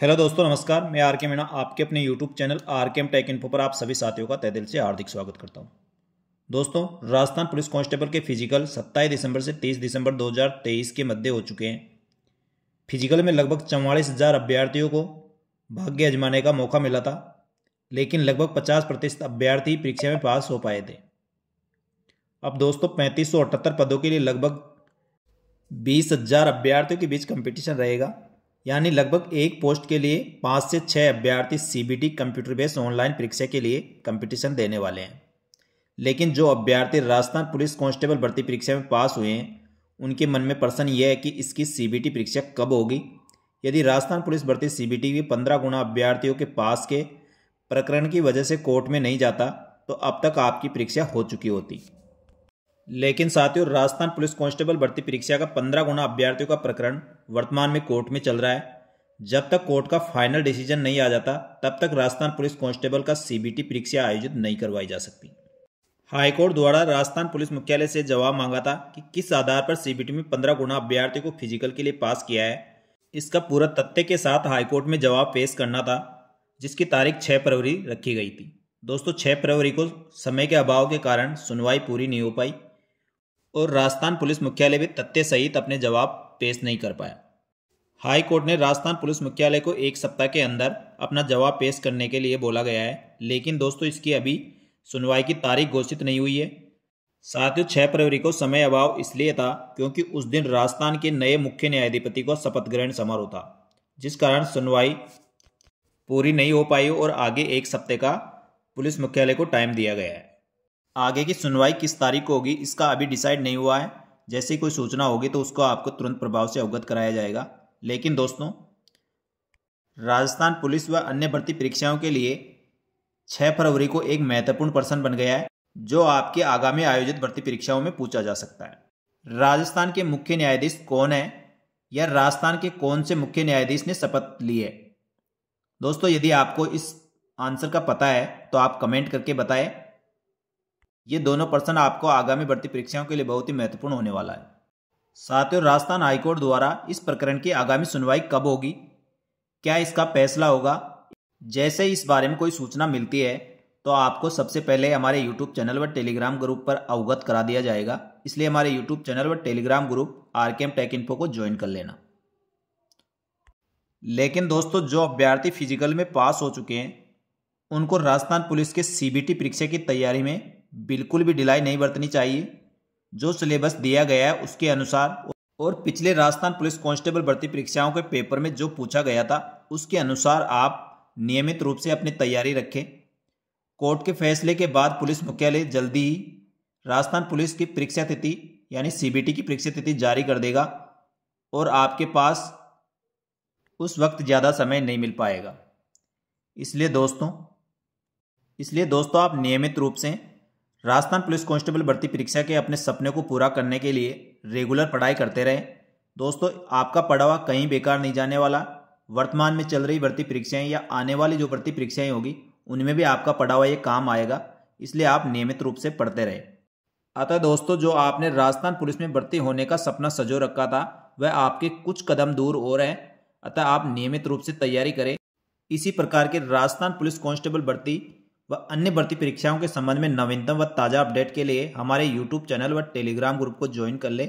hello दोस्तों नमस्कार मैं आर के मीणा आपके अपने YouTube channel R K M tech info पर आप सभी साथियों का तय दिल से हार्दिक स्वागत करता हूं दोस्तों राजस्थान पुलिस कांस्टेबल के फिजिकल 27 दिसंबर से 23 दिसंबर 2023 के मध्य हो चुके हैं फिजिकल में लगभग चौवालीस हजार अभ्यर्थियों को भाग्य अजमाने का मौका मिला था लेकिन लगभग पचास प्रतिशत अभ्यर्थी परीक्षा में पास हो पाए थे अब दोस्तों पैंतीस पदों के लिए लगभग बीस हजार अभ्यर्थियों के बीच कॉम्पिटिशन रहेगा यानी लगभग एक पोस्ट के लिए पाँच से छः अभ्यर्थी सीबीटी कंप्यूटर बेस्ड ऑनलाइन परीक्षा के लिए कंपटीशन देने वाले हैं लेकिन जो अभ्यर्थी राजस्थान पुलिस कांस्टेबल भर्ती परीक्षा में पास हुए हैं उनके मन में प्रश्न यह है कि इसकी सीबीटी परीक्षा कब होगी यदि राजस्थान पुलिस भर्ती सीबीटी भी पंद्रह गुना अभ्यर्थियों के पास के प्रकरण की वजह से कोर्ट में नहीं जाता तो अब तक आपकी परीक्षा हो चुकी होती लेकिन साथियों राजस्थान पुलिस कांस्टेबल भर्ती परीक्षा का पंद्रह गुना अभ्यर्थियों का प्रकरण वर्तमान में कोर्ट में चल रहा है जब तक कोर्ट का फाइनल डिसीजन नहीं आ जाता तब तक राजस्थान पुलिस कांस्टेबल का सीबीटी परीक्षा आयोजित नहीं करवाई जा सकती हाईकोर्ट द्वारा राजस्थान पुलिस मुख्यालय से जवाब मांगा था कि किस आधार पर सीबीटी में पंद्रह गुना अभ्यर्थियों को फिजिकल के लिए पास किया है इसका पूरा तथ्य के साथ हाईकोर्ट में जवाब पेश करना था जिसकी तारीख छह फरवरी रखी गई थी दोस्तों छह फरवरी को समय के अभाव के कारण सुनवाई पूरी नहीं हो पाई और राजस्थान पुलिस मुख्यालय भी तथ्य सहित अपने जवाब पेश नहीं कर पाया हाई कोर्ट ने राजस्थान पुलिस मुख्यालय को एक सप्ताह के अंदर अपना जवाब पेश करने के लिए बोला गया है लेकिन दोस्तों इसकी अभी सुनवाई की तारीख घोषित नहीं हुई है साथ ही छः फरवरी को समय अभाव इसलिए था क्योंकि उस दिन राजस्थान के नए मुख्य न्यायाधिपति को शपथ ग्रहण समारोह था जिस कारण सुनवाई पूरी नहीं हो पाई और आगे एक सप्ताह का पुलिस मुख्यालय को टाइम दिया गया है आगे की सुनवाई किस तारीख को होगी इसका अभी डिसाइड नहीं हुआ है जैसे कोई सूचना होगी तो उसको आपको तुरंत प्रभाव से अवगत कराया जाएगा लेकिन दोस्तों राजस्थान पुलिस व अन्य भर्ती परीक्षाओं के लिए 6 फरवरी को एक महत्वपूर्ण प्रश्न बन गया है जो आपके आगामी आयोजित भर्ती परीक्षाओं में पूछा जा सकता है राजस्थान के मुख्य न्यायाधीश कौन है या राजस्थान के कौन से मुख्य न्यायाधीश ने शपथ ली है दोस्तों यदि आपको इस आंसर का पता है तो आप कमेंट करके बताएं ये दोनों प्रश्न आपको आगामी भर्ती परीक्षाओं के लिए बहुत ही महत्वपूर्ण होने वाला है साथियों राजस्थान हाईकोर्ट द्वारा इस प्रकरण की आगामी सुनवाई कब होगी क्या इसका फैसला होगा जैसे इस बारे में कोई सूचना मिलती है तो आपको सबसे पहले हमारे यूट्यूब चैनल व टेलीग्राम ग्रुप पर अवगत करा दिया जाएगा इसलिए हमारे यूट्यूब चैनल व Telegram group R K M tech info को ज्वाइन कर लेना लेकिन दोस्तों जो अभ्यर्थी फिजिकल में पास हो चुके हैं उनको राजस्थान पुलिस के सीबीटी परीक्षा की तैयारी में बिल्कुल भी ढिलाई नहीं बरतनी चाहिए जो सिलेबस दिया गया है उसके अनुसार और पिछले राजस्थान पुलिस कांस्टेबल भर्ती परीक्षाओं के पेपर में जो पूछा गया था उसके अनुसार आप नियमित रूप से अपनी तैयारी रखें कोर्ट के फैसले के बाद पुलिस मुख्यालय जल्दी ही राजस्थान पुलिस की परीक्षा तिथि यानी सीबीटी की परीक्षा तिथि जारी कर देगा और आपके पास उस वक्त ज़्यादा समय नहीं मिल पाएगा इसलिए दोस्तों इसलिए दोस्तों आप नियमित रूप से राजस्थान पुलिस कांस्टेबल भर्ती परीक्षा के अपने सपने को पूरा करने के लिए रेगुलर पढ़ाई करते रहें दोस्तों आपका पढ़ावा कहीं बेकार नहीं जाने वाला वर्तमान में चल रही भर्ती परीक्षाएं या आने वाली जो भर्ती परीक्षाएं होगी उनमें भी आपका पढ़ावा ये काम आएगा इसलिए आप नियमित रूप से पढ़ते रहे अतः दोस्तों जो आपने राजस्थान पुलिस में भर्ती होने का सपना सजो रखा था वह आपके कुछ कदम दूर हो रहे हैं अतः आप नियमित रूप से तैयारी करें इसी प्रकार के राजस्थान पुलिस कांस्टेबल भर्ती व अन्य भर्ती परीक्षाओं के संबंध में नवीनतम व ताज़ा अपडेट के लिए हमारे यूट्यूब चैनल व टेलीग्राम ग्रुप को ज्वाइन कर लें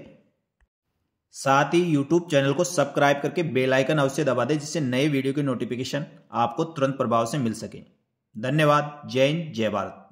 साथ ही यूट्यूब चैनल को सब्सक्राइब करके बेल आइकन अवश्य दबा दें जिससे नए वीडियो की नोटिफिकेशन आपको तुरंत प्रभाव से मिल सके धन्यवाद जय हिंद जय भारत